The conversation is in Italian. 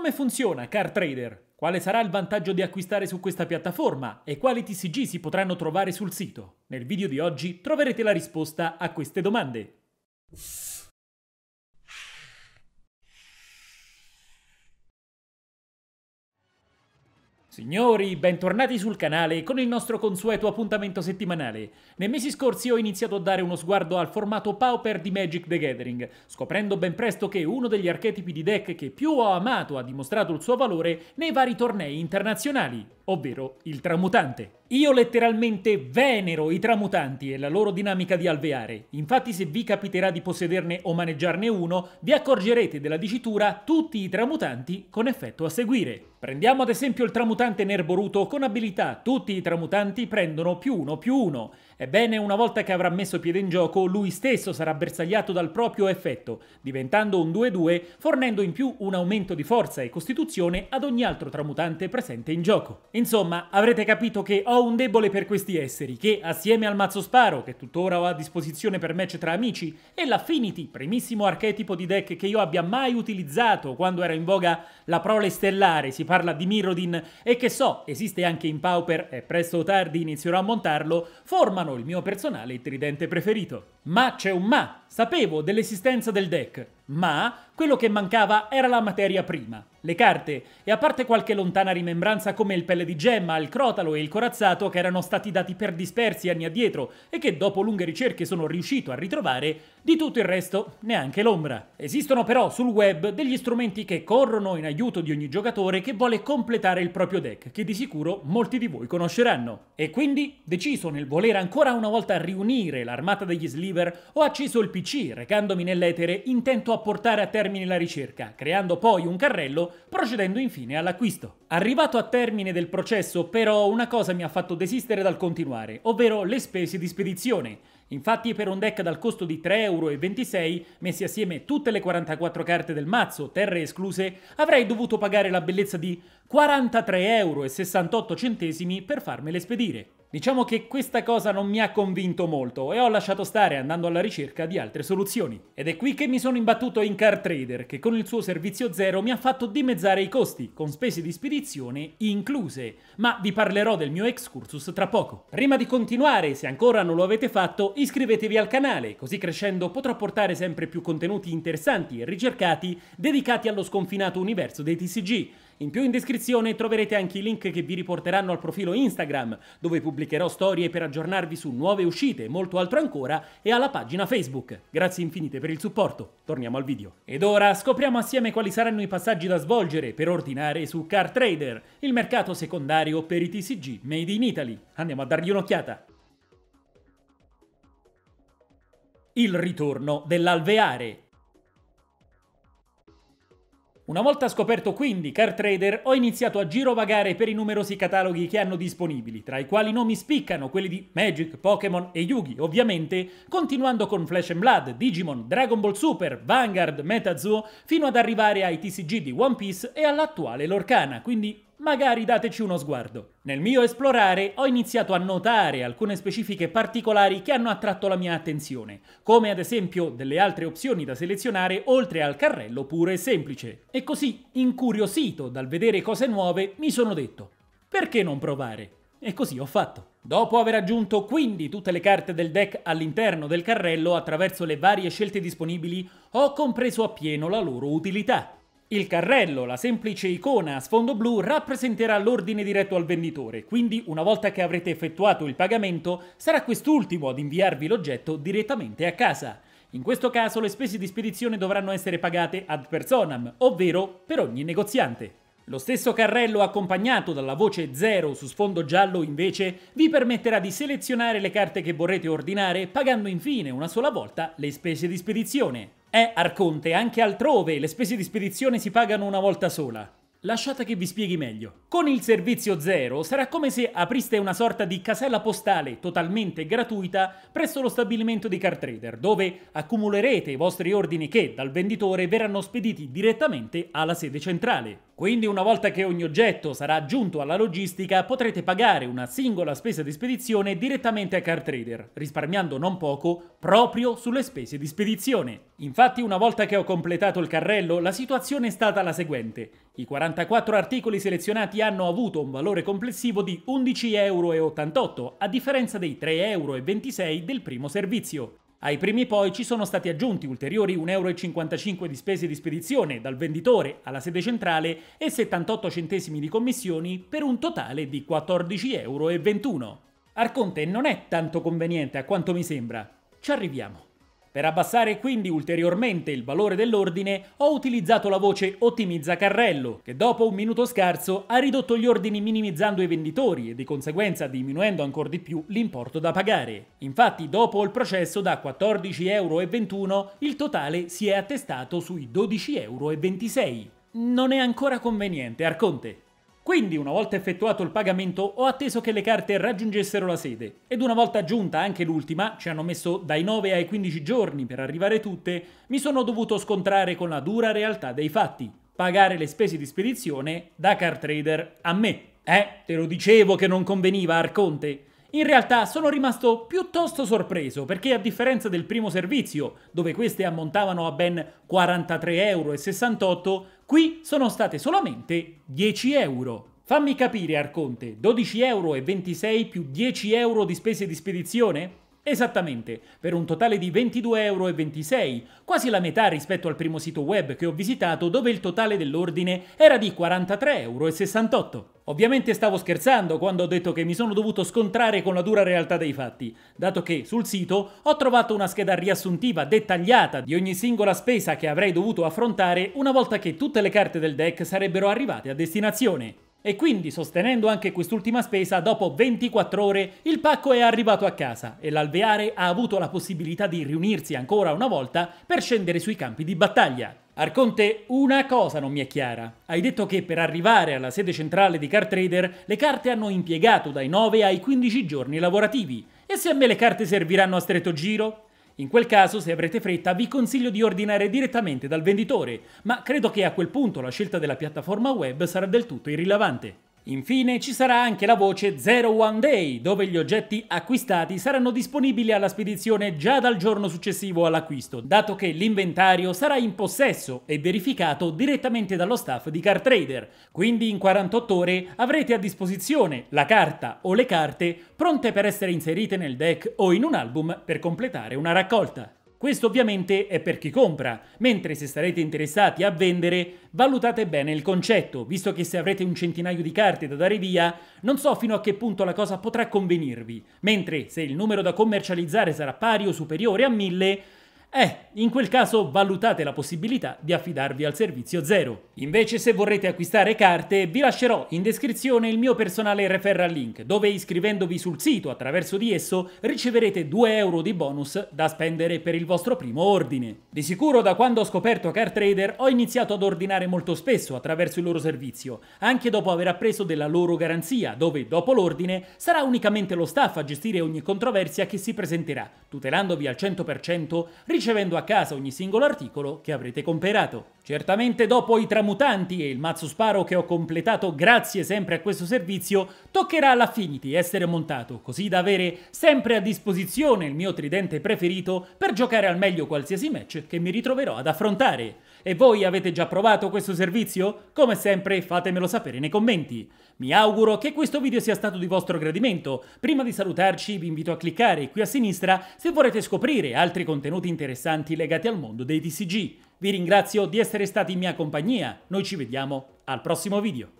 Come funziona CarTrader? Quale sarà il vantaggio di acquistare su questa piattaforma e quali TCG si potranno trovare sul sito? Nel video di oggi troverete la risposta a queste domande. Signori, bentornati sul canale con il nostro consueto appuntamento settimanale. Nei mesi scorsi ho iniziato a dare uno sguardo al formato Pauper di Magic the Gathering, scoprendo ben presto che uno degli archetipi di deck che più ho amato ha dimostrato il suo valore nei vari tornei internazionali ovvero il tramutante. Io letteralmente venero i tramutanti e la loro dinamica di alveare, infatti se vi capiterà di possederne o maneggiarne uno, vi accorgerete della dicitura tutti i tramutanti con effetto a seguire. Prendiamo ad esempio il tramutante Nerboruto con abilità tutti i tramutanti prendono più uno più uno. Ebbene, una volta che avrà messo piede in gioco, lui stesso sarà bersagliato dal proprio effetto, diventando un 2-2, fornendo in più un aumento di forza e costituzione ad ogni altro tramutante presente in gioco. Insomma, avrete capito che ho un debole per questi esseri, che assieme al mazzo sparo, che tuttora ho a disposizione per match tra amici, e l'Affinity, primissimo archetipo di deck che io abbia mai utilizzato quando era in voga la prole stellare, si parla di Mirrodin, e che so, esiste anche in Pauper e presto o tardi inizierò a montarlo, formano il mio personale tridente preferito. Ma c'è un ma! Sapevo dell'esistenza del deck, ma quello che mancava era la materia prima, le carte, e a parte qualche lontana rimembranza come il pelle di gemma, il crotalo e il corazzato che erano stati dati per dispersi anni addietro e che dopo lunghe ricerche sono riuscito a ritrovare, di tutto il resto neanche l'ombra. Esistono però sul web degli strumenti che corrono in aiuto di ogni giocatore che vuole completare il proprio deck, che di sicuro molti di voi conosceranno. E quindi, deciso nel voler ancora una volta riunire l'armata degli Sliver, ho acceso il PC, recandomi nell'etere intento a portare a termine la ricerca, creando poi un carrello, procedendo infine all'acquisto. Arrivato a termine del processo, però, una cosa mi ha fatto desistere dal continuare, ovvero le spese di spedizione. Infatti per un deck dal costo di 3,26€, messi assieme tutte le 44 carte del mazzo, terre escluse, avrei dovuto pagare la bellezza di 43,68€ per farmele spedire. Diciamo che questa cosa non mi ha convinto molto e ho lasciato stare andando alla ricerca di altre soluzioni. Ed è qui che mi sono imbattuto in CarTrader, che con il suo servizio zero mi ha fatto dimezzare i costi, con spese di spedizione incluse. Ma vi parlerò del mio excursus tra poco. Prima di continuare, se ancora non lo avete fatto, iscrivetevi al canale, così crescendo potrò portare sempre più contenuti interessanti e ricercati dedicati allo sconfinato universo dei TCG. In più in descrizione troverete anche i link che vi riporteranno al profilo Instagram, dove pubblicherò storie per aggiornarvi su nuove uscite, e molto altro ancora, e alla pagina Facebook. Grazie infinite per il supporto, torniamo al video. Ed ora scopriamo assieme quali saranno i passaggi da svolgere per ordinare su Car Trader, il mercato secondario per i TCG made in Italy. Andiamo a dargli un'occhiata. Il ritorno dell'alveare. Una volta scoperto quindi CarTrader, ho iniziato a girovagare per i numerosi cataloghi che hanno disponibili, tra i quali nomi spiccano quelli di Magic, Pokémon e Yugi, ovviamente, continuando con Flash Blood, Digimon, Dragon Ball Super, Vanguard, MetaZoo, fino ad arrivare ai TCG di One Piece e all'attuale Lorcana, quindi magari dateci uno sguardo. Nel mio esplorare ho iniziato a notare alcune specifiche particolari che hanno attratto la mia attenzione, come ad esempio delle altre opzioni da selezionare oltre al carrello pure e semplice. E così, incuriosito dal vedere cose nuove, mi sono detto, perché non provare? E così ho fatto. Dopo aver aggiunto quindi tutte le carte del deck all'interno del carrello attraverso le varie scelte disponibili, ho compreso appieno la loro utilità. Il carrello, la semplice icona a sfondo blu, rappresenterà l'ordine diretto al venditore, quindi una volta che avrete effettuato il pagamento, sarà quest'ultimo ad inviarvi l'oggetto direttamente a casa. In questo caso le spese di spedizione dovranno essere pagate ad personam, ovvero per ogni negoziante. Lo stesso carrello accompagnato dalla voce 0 su sfondo giallo invece vi permetterà di selezionare le carte che vorrete ordinare pagando infine una sola volta le spese di spedizione. È Arconte anche altrove, le spese di spedizione si pagano una volta sola. Lasciate che vi spieghi meglio. Con il servizio zero sarà come se apriste una sorta di casella postale totalmente gratuita presso lo stabilimento di CarTrader, dove accumulerete i vostri ordini che dal venditore verranno spediti direttamente alla sede centrale. Quindi una volta che ogni oggetto sarà aggiunto alla logistica potrete pagare una singola spesa di spedizione direttamente a CarTrader, risparmiando non poco proprio sulle spese di spedizione. Infatti una volta che ho completato il carrello la situazione è stata la seguente. I 44 articoli selezionati hanno avuto un valore complessivo di 11,88 euro a differenza dei 3,26 euro del primo servizio. Ai primi poi ci sono stati aggiunti ulteriori 1,55 euro di spese di spedizione dal venditore alla sede centrale e 78 centesimi di commissioni per un totale di 14,21 euro. Arconte non è tanto conveniente a quanto mi sembra. Ci arriviamo. Per abbassare quindi ulteriormente il valore dell'ordine ho utilizzato la voce ottimizza carrello, che dopo un minuto scarso ha ridotto gli ordini minimizzando i venditori e di conseguenza diminuendo ancora di più l'importo da pagare. Infatti dopo il processo da 14,21 euro il totale si è attestato sui 12,26 euro. Non è ancora conveniente, Arconte. Quindi una volta effettuato il pagamento ho atteso che le carte raggiungessero la sede ed una volta giunta anche l'ultima, ci hanno messo dai 9 ai 15 giorni per arrivare tutte, mi sono dovuto scontrare con la dura realtà dei fatti, pagare le spese di spedizione da card trader a me. Eh, te lo dicevo che non conveniva Arconte. In realtà sono rimasto piuttosto sorpreso perché a differenza del primo servizio, dove queste ammontavano a ben 43,68 euro, qui sono state solamente 10 euro. Fammi capire Arconte, 12,26 euro più 10 euro di spese di spedizione? Esattamente, per un totale di 22,26 euro, quasi la metà rispetto al primo sito web che ho visitato dove il totale dell'ordine era di 43,68 euro. Ovviamente stavo scherzando quando ho detto che mi sono dovuto scontrare con la dura realtà dei fatti, dato che sul sito ho trovato una scheda riassuntiva dettagliata di ogni singola spesa che avrei dovuto affrontare una volta che tutte le carte del deck sarebbero arrivate a destinazione. E quindi, sostenendo anche quest'ultima spesa, dopo 24 ore il pacco è arrivato a casa e l'alveare ha avuto la possibilità di riunirsi ancora una volta per scendere sui campi di battaglia. Arconte, una cosa non mi è chiara. Hai detto che per arrivare alla sede centrale di Car Trader le carte hanno impiegato dai 9 ai 15 giorni lavorativi. E se a me le carte serviranno a stretto giro? In quel caso, se avrete fretta, vi consiglio di ordinare direttamente dal venditore, ma credo che a quel punto la scelta della piattaforma web sarà del tutto irrilevante. Infine ci sarà anche la voce Zero One Day, dove gli oggetti acquistati saranno disponibili alla spedizione già dal giorno successivo all'acquisto, dato che l'inventario sarà in possesso e verificato direttamente dallo staff di Car Trader. Quindi in 48 ore avrete a disposizione la carta o le carte pronte per essere inserite nel deck o in un album per completare una raccolta. Questo ovviamente è per chi compra, mentre se starete interessati a vendere, valutate bene il concetto, visto che se avrete un centinaio di carte da dare via, non so fino a che punto la cosa potrà convenirvi, mentre se il numero da commercializzare sarà pari o superiore a 1000, eh, in quel caso valutate la possibilità di affidarvi al servizio zero. Invece se vorrete acquistare carte vi lascerò in descrizione il mio personale referral link dove iscrivendovi sul sito attraverso di esso riceverete 2 euro di bonus da spendere per il vostro primo ordine. Di sicuro da quando ho scoperto Card Trader ho iniziato ad ordinare molto spesso attraverso il loro servizio, anche dopo aver appreso della loro garanzia dove dopo l'ordine sarà unicamente lo staff a gestire ogni controversia che si presenterà, tutelandovi al 100% ricevendo a casa ogni singolo articolo che avrete comperato. Certamente dopo i tramutanti e il mazzo sparo che ho completato grazie sempre a questo servizio, toccherà all'Affinity essere montato, così da avere sempre a disposizione il mio tridente preferito per giocare al meglio qualsiasi match che mi ritroverò ad affrontare. E voi avete già provato questo servizio? Come sempre fatemelo sapere nei commenti. Mi auguro che questo video sia stato di vostro gradimento. Prima di salutarci vi invito a cliccare qui a sinistra se vorrete scoprire altri contenuti interessanti legati al mondo dei TCG. Vi ringrazio di essere stati in mia compagnia, noi ci vediamo al prossimo video.